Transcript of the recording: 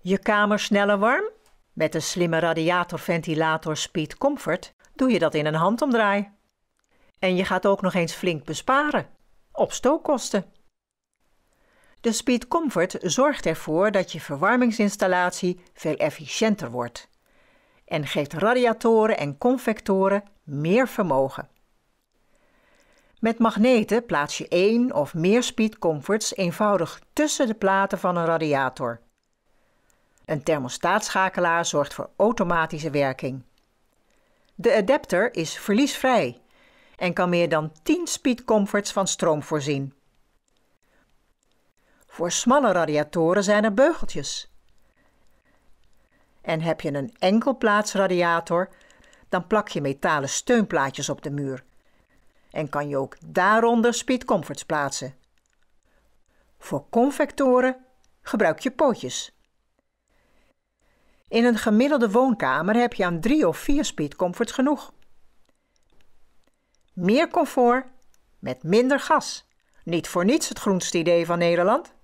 Je kamer sneller warm? Met de slimme radiatorventilator Speed Comfort doe je dat in een handomdraai. En je gaat ook nog eens flink besparen op stookkosten. De Speed Comfort zorgt ervoor dat je verwarmingsinstallatie veel efficiënter wordt en geeft radiatoren en convectoren meer vermogen. Met magneten plaats je één of meer Speed Comforts eenvoudig tussen de platen van een radiator een thermostaatschakelaar zorgt voor automatische werking. De adapter is verliesvrij en kan meer dan 10 speed comforts van stroom voorzien. Voor smalle radiatoren zijn er beugeltjes. En heb je een enkelplaatsradiator, dan plak je metalen steunplaatjes op de muur. En kan je ook daaronder speed comforts plaatsen. Voor convectoren gebruik je pootjes. In een gemiddelde woonkamer heb je aan drie of vier comfort genoeg. Meer comfort met minder gas. Niet voor niets het groenste idee van Nederland.